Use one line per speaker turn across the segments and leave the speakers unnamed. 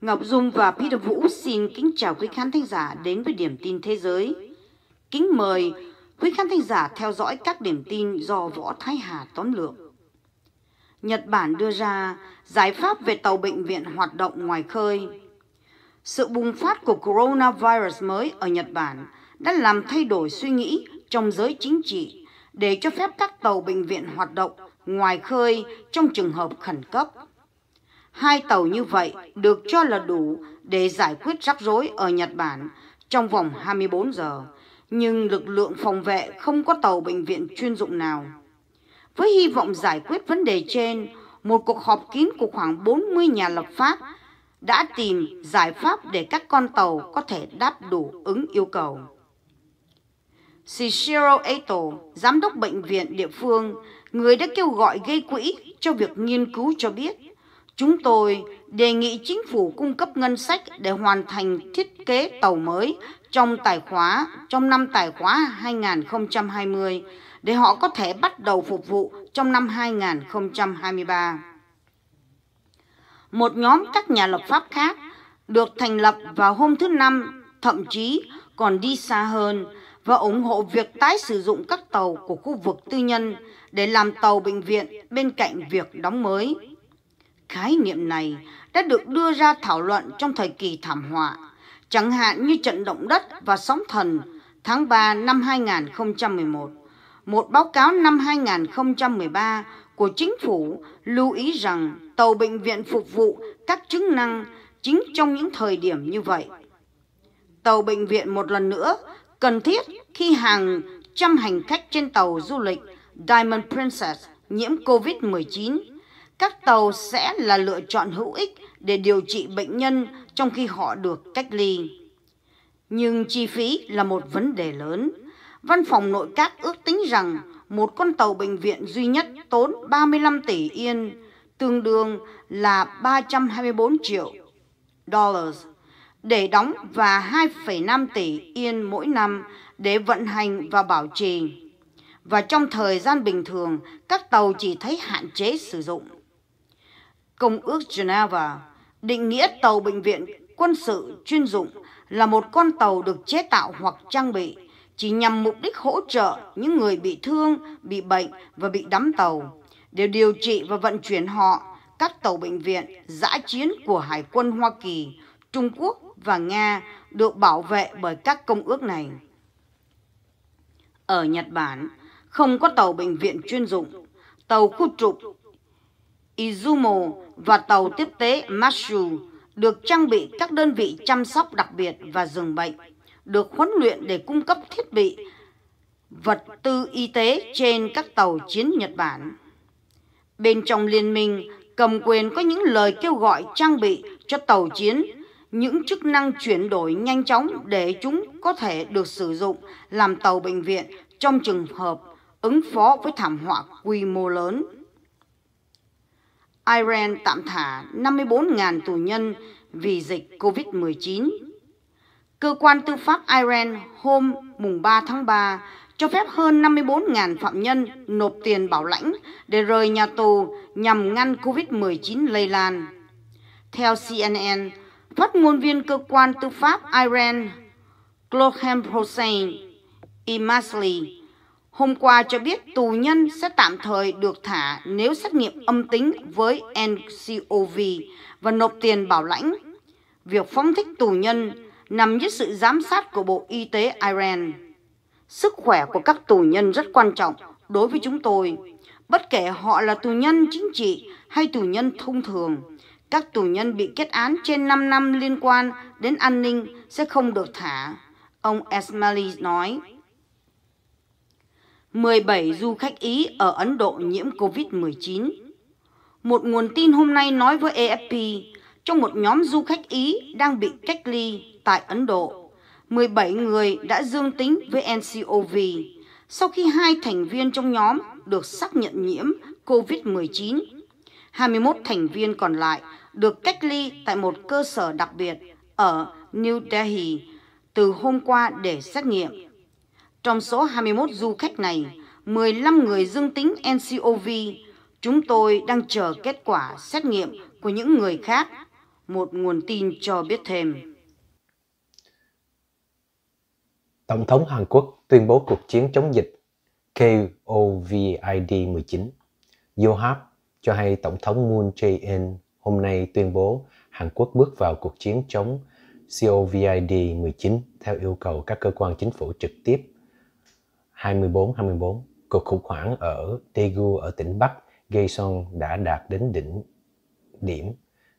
Ngọc Dung và Peter Vũ xin kính chào quý khán thính giả đến với điểm tin thế giới. Kính mời quý khán thính giả theo dõi các điểm tin do Võ Thái Hà tóm lược. Nhật Bản đưa ra giải pháp về tàu bệnh viện hoạt động ngoài khơi. Sự bùng phát của coronavirus mới ở Nhật Bản đã làm thay đổi suy nghĩ trong giới chính trị để cho phép các tàu bệnh viện hoạt động ngoài khơi trong trường hợp khẩn cấp. Hai tàu như vậy được cho là đủ để giải quyết rắc rối ở Nhật Bản trong vòng 24 giờ, nhưng lực lượng phòng vệ không có tàu bệnh viện chuyên dụng nào. Với hy vọng giải quyết vấn đề trên, một cuộc họp kín của khoảng 40 nhà lập pháp đã tìm giải pháp để các con tàu có thể đáp đủ ứng yêu cầu. Shishiro Eito, giám đốc bệnh viện địa phương, người đã kêu gọi gây quỹ cho việc nghiên cứu cho biết Chúng tôi đề nghị chính phủ cung cấp ngân sách để hoàn thành thiết kế tàu mới trong tài khóa trong năm tài khóa 2020 để họ có thể bắt đầu phục vụ trong năm 2023. Một nhóm các nhà lập pháp khác được thành lập vào hôm thứ Năm, thậm chí còn đi xa hơn và ủng hộ việc tái sử dụng các tàu của khu vực tư nhân để làm tàu bệnh viện bên cạnh việc đóng mới. Khái niệm này đã được đưa ra thảo luận trong thời kỳ thảm họa, chẳng hạn như trận động đất và sóng thần tháng 3 năm 2011. Một báo cáo năm 2013 của chính phủ lưu ý rằng tàu bệnh viện phục vụ các chức năng chính trong những thời điểm như vậy. Tàu bệnh viện một lần nữa cần thiết khi hàng trăm hành khách trên tàu du lịch Diamond Princess nhiễm COVID-19 các tàu sẽ là lựa chọn hữu ích để điều trị bệnh nhân trong khi họ được cách ly. Nhưng chi phí là một vấn đề lớn. Văn phòng nội các ước tính rằng một con tàu bệnh viện duy nhất tốn 35 tỷ yên, tương đương là 324 triệu dollars để đóng và 2,5 tỷ yên mỗi năm để vận hành và bảo trì. Và trong thời gian bình thường, các tàu chỉ thấy hạn chế sử dụng. Công ước Geneva định nghĩa tàu bệnh viện quân sự chuyên dụng là một con tàu được chế tạo hoặc trang bị chỉ nhằm mục đích hỗ trợ những người bị thương, bị bệnh và bị đắm tàu để điều trị và vận chuyển họ các tàu bệnh viện dã chiến của Hải quân Hoa Kỳ, Trung Quốc và Nga được bảo vệ bởi các công ước này. Ở Nhật Bản, không có tàu bệnh viện chuyên dụng. Tàu khu trục Izumo và tàu tiếp tế Mashu được trang bị các đơn vị chăm sóc đặc biệt và giường bệnh, được huấn luyện để cung cấp thiết bị, vật tư y tế trên các tàu chiến Nhật Bản. Bên trong liên minh, cầm quyền có những lời kêu gọi trang bị cho tàu chiến, những chức năng chuyển đổi nhanh chóng để chúng có thể được sử dụng làm tàu bệnh viện trong trường hợp ứng phó với thảm họa quy mô lớn. Iran tạm thả 54.000 tù nhân vì dịch COVID-19. Cơ quan tư pháp Iran hôm mùng 3 tháng 3 cho phép hơn 54.000 phạm nhân nộp tiền bảo lãnh để rời nhà tù nhằm ngăn COVID-19 lây lan. Theo CNN, phát ngôn viên cơ quan tư pháp Iran Clohem Hossein Imasli hôm qua cho biết tù nhân sẽ tạm thời được thả nếu xét nghiệm âm tính với ncov và nộp tiền bảo lãnh. Việc phóng thích tù nhân nằm dưới sự giám sát của Bộ Y tế Iran. Sức khỏe của các tù nhân rất quan trọng đối với chúng tôi. Bất kể họ là tù nhân chính trị hay tù nhân thông thường, các tù nhân bị kết án trên 5 năm liên quan đến an ninh sẽ không được thả, ông Esmaili nói. 17 du khách Ý ở Ấn Độ nhiễm COVID-19. Một nguồn tin hôm nay nói với AFP, trong một nhóm du khách Ý đang bị cách ly tại Ấn Độ, 17 người đã dương tính với NCOV sau khi hai thành viên trong nhóm được xác nhận nhiễm COVID-19. 21 thành viên còn lại được cách ly tại một cơ sở đặc biệt ở New Delhi từ hôm qua để xét nghiệm. Trong số 21 du khách này, 15 người dương tính NCOV. Chúng tôi đang chờ kết quả xét nghiệm của những người khác. Một nguồn tin cho biết thêm.
Tổng thống Hàn Quốc tuyên bố cuộc chiến chống dịch COVID-19. Yohab cho hay Tổng thống Moon Jae-in hôm nay tuyên bố Hàn Quốc bước vào cuộc chiến chống COVID-19 theo yêu cầu các cơ quan chính phủ trực tiếp 24-24, cuộc khủng hoảng ở Daegu ở tỉnh Bắc Gaeson đã đạt đến đỉnh điểm.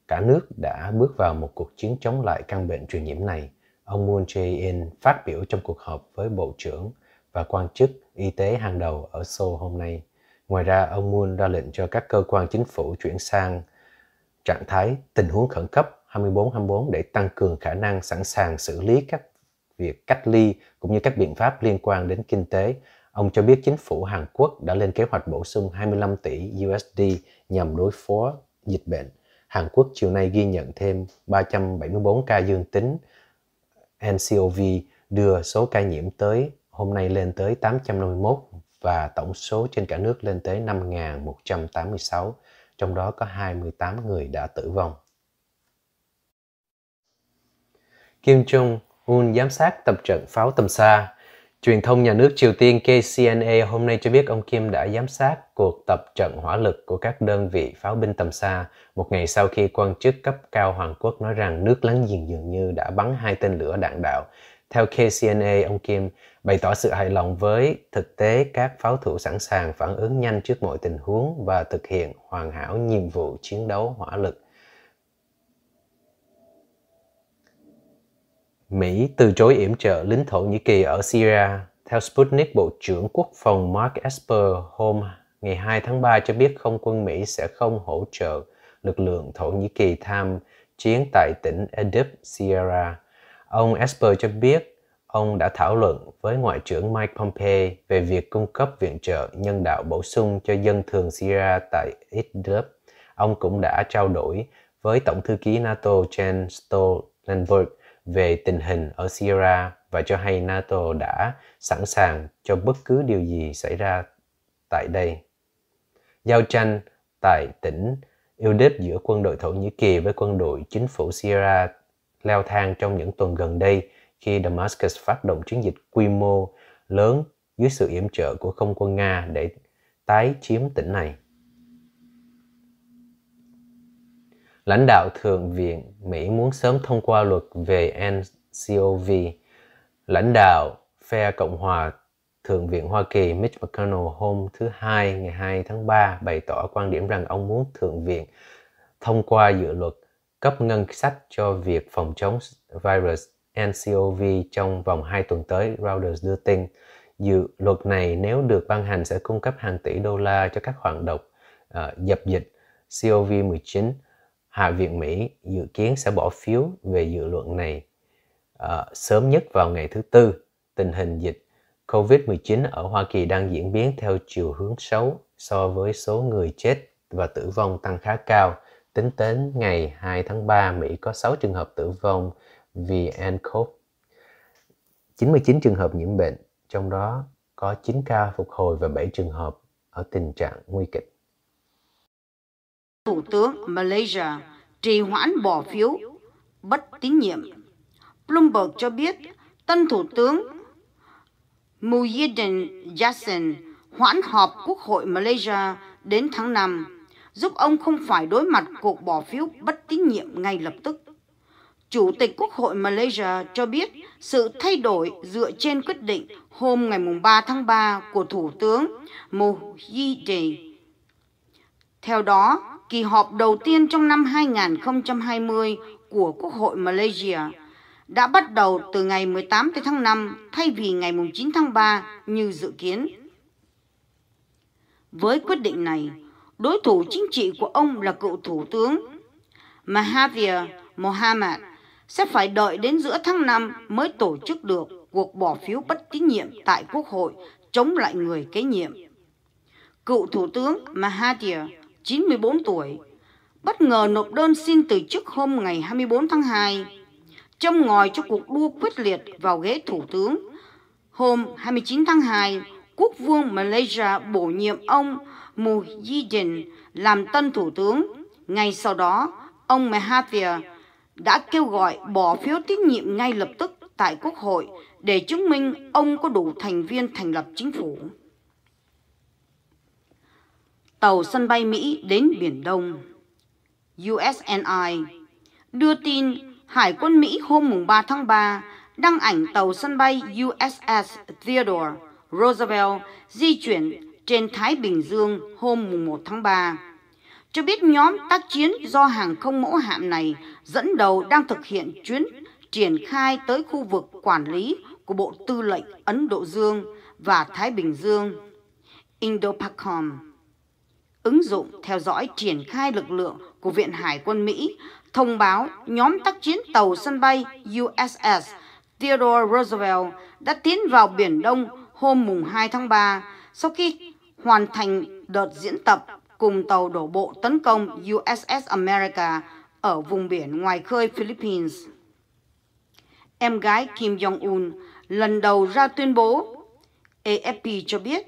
Cả nước đã bước vào một cuộc chiến chống lại căn bệnh truyền nhiễm này. Ông Moon Jae-in phát biểu trong cuộc họp với Bộ trưởng và quan chức y tế hàng đầu ở Seoul hôm nay. Ngoài ra, ông Moon ra lệnh cho các cơ quan chính phủ chuyển sang trạng thái tình huống khẩn cấp 24-24 để tăng cường khả năng sẵn sàng xử lý các việc cách ly cũng như các biện pháp liên quan đến kinh tế. Ông cho biết chính phủ Hàn Quốc đã lên kế hoạch bổ sung 25 tỷ USD nhằm đối phó dịch bệnh. Hàn Quốc chiều nay ghi nhận thêm 374 ca dương tính NCOV, đưa số ca nhiễm tới hôm nay lên tới 851 và tổng số trên cả nước lên tới 5.186, trong đó có 28 người đã tử vong. Kim Jong Un giám sát tập trận pháo tầm xa. Truyền thông nhà nước Triều Tiên KCNA hôm nay cho biết ông Kim đã giám sát cuộc tập trận hỏa lực của các đơn vị pháo binh tầm xa một ngày sau khi quan chức cấp cao Hàn Quốc nói rằng nước láng giềng dường như đã bắn hai tên lửa đạn đạo. Theo KCNA, ông Kim bày tỏ sự hài lòng với thực tế các pháo thủ sẵn sàng phản ứng nhanh trước mọi tình huống và thực hiện hoàn hảo nhiệm vụ chiến đấu hỏa lực Mỹ từ chối yểm trợ lính Thổ Nhĩ Kỳ ở Syria, theo Sputnik, Bộ trưởng Quốc phòng Mark Esper hôm ngày 2 tháng 3 cho biết không quân Mỹ sẽ không hỗ trợ lực lượng Thổ Nhĩ Kỳ tham chiến tại tỉnh Idlib, Syria. Ông Esper cho biết ông đã thảo luận với Ngoại trưởng Mike Pompeo về việc cung cấp viện trợ nhân đạo bổ sung cho dân thường Syria tại Idlib. Ông cũng đã trao đổi với Tổng thư ký NATO Jens Stoltenberg về tình hình ở Sierra và cho hay NATO đã sẵn sàng cho bất cứ điều gì xảy ra tại đây. Giao tranh tại tỉnh Idlib giữa quân đội Thổ Nhĩ Kỳ với quân đội chính phủ Sierra leo thang trong những tuần gần đây khi Damascus phát động chiến dịch quy mô lớn dưới sự yểm trợ của không quân Nga để tái chiếm tỉnh này. lãnh đạo Thượng viện Mỹ muốn sớm thông qua luật về NCOV. Lãnh đạo phe Cộng hòa Thượng viện Hoa Kỳ Mitch McConnell hôm thứ Hai ngày 2 tháng 3 bày tỏ quan điểm rằng ông muốn Thượng viện thông qua dự luật cấp ngân sách cho việc phòng chống virus NCOV trong vòng 2 tuần tới, Reuters đưa tin. Dự luật này nếu được ban hành sẽ cung cấp hàng tỷ đô la cho các hoạt động uh, dập dịch COVID-19 Hạ viện Mỹ dự kiến sẽ bỏ phiếu về dự luận này uh, sớm nhất vào ngày thứ Tư. Tình hình dịch COVID-19 ở Hoa Kỳ đang diễn biến theo chiều hướng xấu so với số người chết và tử vong tăng khá cao. Tính đến ngày 2 tháng 3, Mỹ có 6 trường hợp tử vong vì nCoV, 99 trường hợp nhiễm bệnh, trong đó có 9 ca phục hồi và 7 trường hợp ở tình trạng nguy kịch. Thủ
tướng Malaysia trì hoãn bỏ phiếu bất tín nhiệm. Bloomberg cho biết tân Thủ tướng Muhyiddin Yassin hoãn họp Quốc hội Malaysia đến tháng 5, giúp ông không phải đối mặt cuộc bỏ phiếu bất tín nhiệm ngay lập tức. Chủ tịch Quốc hội Malaysia cho biết sự thay đổi dựa trên quyết định hôm ngày 3 tháng 3 của Thủ tướng Muhyiddin. Theo đó, kỳ họp đầu tiên trong năm 2020 của Quốc hội Malaysia đã bắt đầu từ ngày 18 tháng 5 thay vì ngày 9 tháng 3 như dự kiến. Với quyết định này, đối thủ chính trị của ông là cựu thủ tướng Mahathir Mohamad sẽ phải đợi đến giữa tháng 5 mới tổ chức được cuộc bỏ phiếu bất tín nhiệm tại Quốc hội chống lại người kế nhiệm. Cựu Thủ tướng Mahathir 94 tuổi, bất ngờ nộp đơn xin từ chức hôm ngày 24 tháng 2, châm ngòi cho cuộc đua quyết liệt vào ghế thủ tướng. Hôm 29 tháng 2, quốc vương Malaysia bổ nhiệm ông Muhyiddin làm tân thủ tướng. Ngay sau đó, ông Mahathir đã kêu gọi bỏ phiếu tín nhiệm ngay lập tức tại Quốc hội để chứng minh ông có đủ thành viên thành lập chính phủ tàu sân bay Mỹ đến Biển Đông. USNI đưa tin Hải quân Mỹ hôm 3 tháng 3 đăng ảnh tàu sân bay USS Theodore Roosevelt di chuyển trên Thái Bình Dương hôm 1 tháng 3 cho biết nhóm tác chiến do hàng không mẫu hạm này dẫn đầu đang thực hiện chuyến triển khai tới khu vực quản lý của Bộ Tư lệnh Ấn Độ Dương và Thái Bình Dương, Indo-Pacom ứng dụng theo dõi triển khai lực lượng của Viện Hải quân Mỹ, thông báo nhóm tác chiến tàu sân bay USS Theodore Roosevelt đã tiến vào Biển Đông hôm mùng 2 tháng 3 sau khi hoàn thành đợt diễn tập cùng tàu đổ bộ tấn công USS America ở vùng biển ngoài khơi Philippines. Em gái Kim Jong-un lần đầu ra tuyên bố. AFP cho biết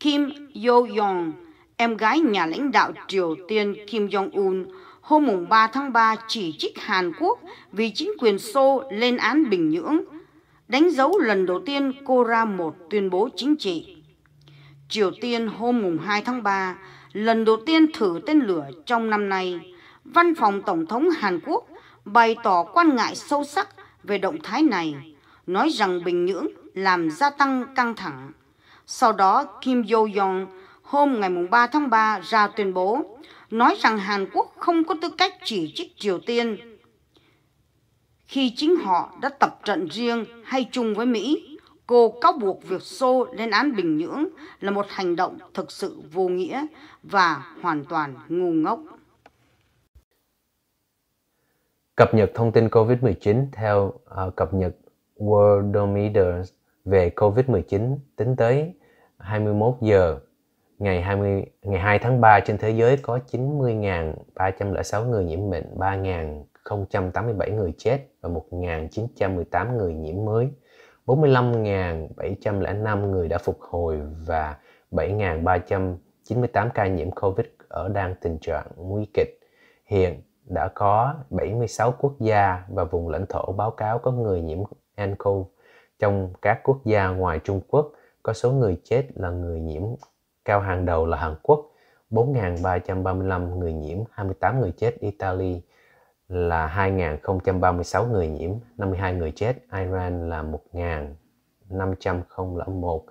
Kim Yo-yong em gái nhà lãnh đạo Triều Tiên Kim Jong-un hôm 3 tháng 3 chỉ trích Hàn Quốc vì chính quyền Seoul lên án Bình Nhưỡng, đánh dấu lần đầu tiên cô ra một tuyên bố chính trị. Triều Tiên hôm 2 tháng 3 lần đầu tiên thử tên lửa trong năm nay, văn phòng Tổng thống Hàn Quốc bày tỏ quan ngại sâu sắc về động thái này, nói rằng Bình Nhưỡng làm gia tăng căng thẳng. Sau đó, Kim Yo-yong hôm ngày 3 tháng 3 ra tuyên bố, nói rằng Hàn Quốc không có tư cách chỉ trích Triều Tiên khi chính họ đã tập trận riêng hay chung với Mỹ. Cô cáo buộc việc Xô lên án Bình Nhưỡng là một hành động thực sự vô nghĩa và hoàn toàn ngu ngốc.
Cập nhật thông tin COVID-19 theo uh, cập nhật Worldometer về COVID-19 tính tới 21 giờ ngày 20 ngày 2 tháng 3 trên thế giới có 90.306 người nhiễm bệnh, 3.087 người chết và 1.918 người nhiễm mới. 45.705 người đã phục hồi và 7.398 ca nhiễm COVID ở đang tình trạng nguy kịch. Hiện đã có 76 quốc gia và vùng lãnh thổ báo cáo có người nhiễm nCoV. Trong các quốc gia ngoài Trung Quốc, có số người chết là người nhiễm Cao hàng đầu là Hàn Quốc, 4.335 người nhiễm, 28 người chết. Italy là 2.036 người nhiễm, 52 người chết. Iran là 1.501,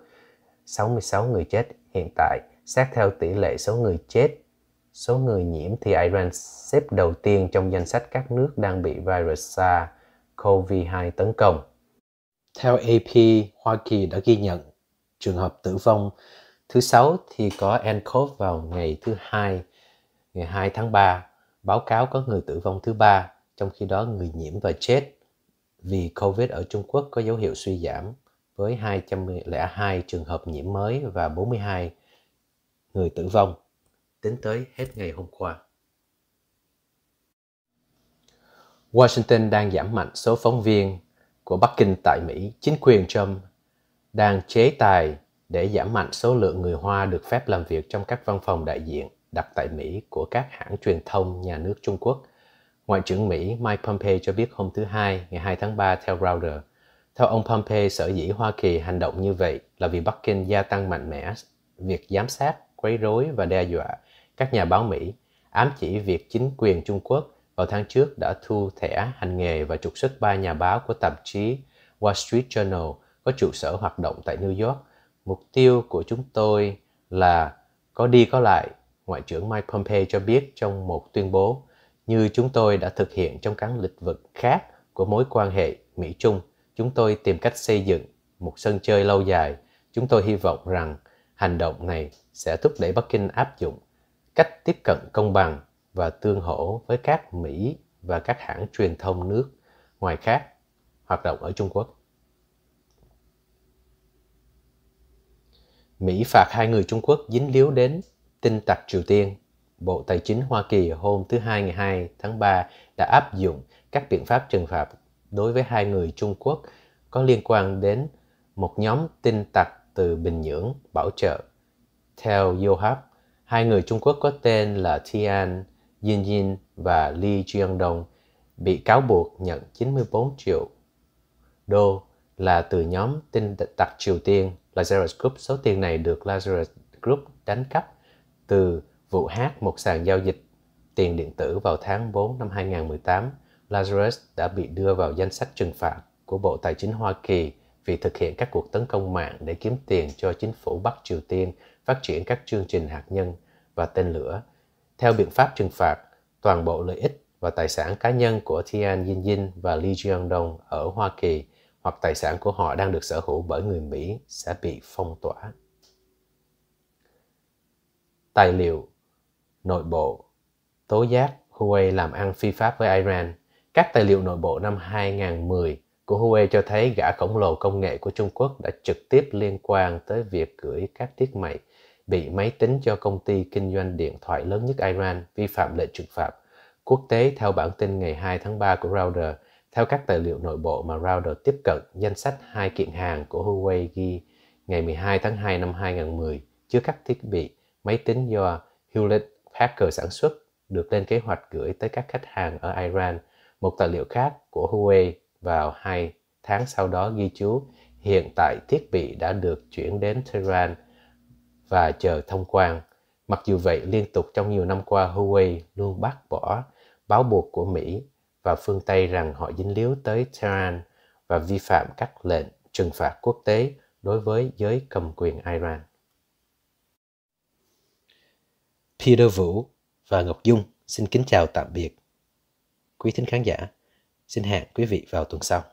66 người chết. Hiện tại, xét theo tỷ lệ số người chết, số người nhiễm thì Iran xếp đầu tiên trong danh sách các nước đang bị virus SARS-CoV-2 tấn công. Theo AP, Hoa Kỳ đã ghi nhận trường hợp tử vong Thứ sáu thì có ENCOV vào ngày thứ hai, ngày 2 tháng 3, báo cáo có người tử vong thứ ba, trong khi đó người nhiễm và chết vì COVID ở Trung Quốc có dấu hiệu suy giảm với 202 trường hợp nhiễm mới và 42 người tử vong tính tới hết ngày hôm qua. Washington đang giảm mạnh số phóng viên của Bắc Kinh tại Mỹ. Chính quyền Trump đang chế tài để giảm mạnh số lượng người Hoa được phép làm việc trong các văn phòng đại diện đặt tại Mỹ của các hãng truyền thông nhà nước Trung Quốc. Ngoại trưởng Mỹ Mike Pompeo cho biết hôm thứ Hai, ngày 2 tháng 3 theo Reuters. Theo ông Pompeo, sở dĩ Hoa Kỳ hành động như vậy là vì Bắc Kinh gia tăng mạnh mẽ việc giám sát, quấy rối và đe dọa các nhà báo Mỹ, ám chỉ việc chính quyền Trung Quốc vào tháng trước đã thu thẻ hành nghề và trục xuất ba nhà báo của tạp chí Wall Street Journal có trụ sở hoạt động tại New York – Mục tiêu của chúng tôi là có đi có lại, Ngoại trưởng Mike Pompeo cho biết trong một tuyên bố, như chúng tôi đã thực hiện trong các lĩnh vực khác của mối quan hệ Mỹ-Trung, chúng tôi tìm cách xây dựng một sân chơi lâu dài. Chúng tôi hy vọng rằng hành động này sẽ thúc đẩy Bắc Kinh áp dụng cách tiếp cận công bằng và tương hỗ với các Mỹ và các hãng truyền thông nước ngoài khác hoạt động ở Trung Quốc. Mỹ phạt hai người Trung Quốc dính líu đến tin tặc Triều Tiên. Bộ Tài chính Hoa Kỳ hôm thứ Hai ngày 2 tháng 3 đã áp dụng các biện pháp trừng phạt đối với hai người Trung Quốc có liên quan đến một nhóm tin tặc từ Bình Nhưỡng bảo trợ. Theo Yonhap, hai người Trung Quốc có tên là Tian Yinjin và Li Jiandong bị cáo buộc nhận 94 triệu đô là từ nhóm tin tặc Triều Tiên Lazarus Group. Số tiền này được Lazarus Group đánh cắp từ vụ hack một sàn giao dịch tiền điện tử vào tháng 4 năm 2018. Lazarus đã bị đưa vào danh sách trừng phạt của Bộ Tài chính Hoa Kỳ vì thực hiện các cuộc tấn công mạng để kiếm tiền cho chính phủ Bắc Triều Tiên phát triển các chương trình hạt nhân và tên lửa. Theo biện pháp trừng phạt, toàn bộ lợi ích và tài sản cá nhân của Tian Yin Yin và Li Jeong Dong ở Hoa Kỳ hoặc tài sản của họ đang được sở hữu bởi người Mỹ sẽ bị phong tỏa. Tài liệu Nội bộ Tố giác Huawei làm ăn phi pháp với Iran Các tài liệu nội bộ năm 2010 của Huawei cho thấy gã khổng lồ công nghệ của Trung Quốc đã trực tiếp liên quan tới việc gửi các thiết mệnh bị máy tính cho công ty kinh doanh điện thoại lớn nhất Iran vi phạm lệnh trừng phạt quốc tế theo bản tin ngày 2 tháng 3 của Reuters theo các tài liệu nội bộ mà Router tiếp cận, danh sách hai kiện hàng của Huawei ghi ngày 12 tháng 2 năm 2010 chứa các thiết bị máy tính do Hewlett Packard sản xuất được lên kế hoạch gửi tới các khách hàng ở Iran. Một tài liệu khác của Huawei vào hai tháng sau đó ghi chú hiện tại thiết bị đã được chuyển đến Tehran và chờ thông quan. Mặc dù vậy, liên tục trong nhiều năm qua, Huawei luôn bác bỏ báo buộc của Mỹ và phương Tây rằng họ dính líu tới Tehran và vi phạm các lệnh trừng phạt quốc tế đối với giới cầm quyền Iran. Peter Vũ và Ngọc Dung xin kính chào tạm biệt. Quý thính khán giả, xin hẹn quý vị vào tuần sau.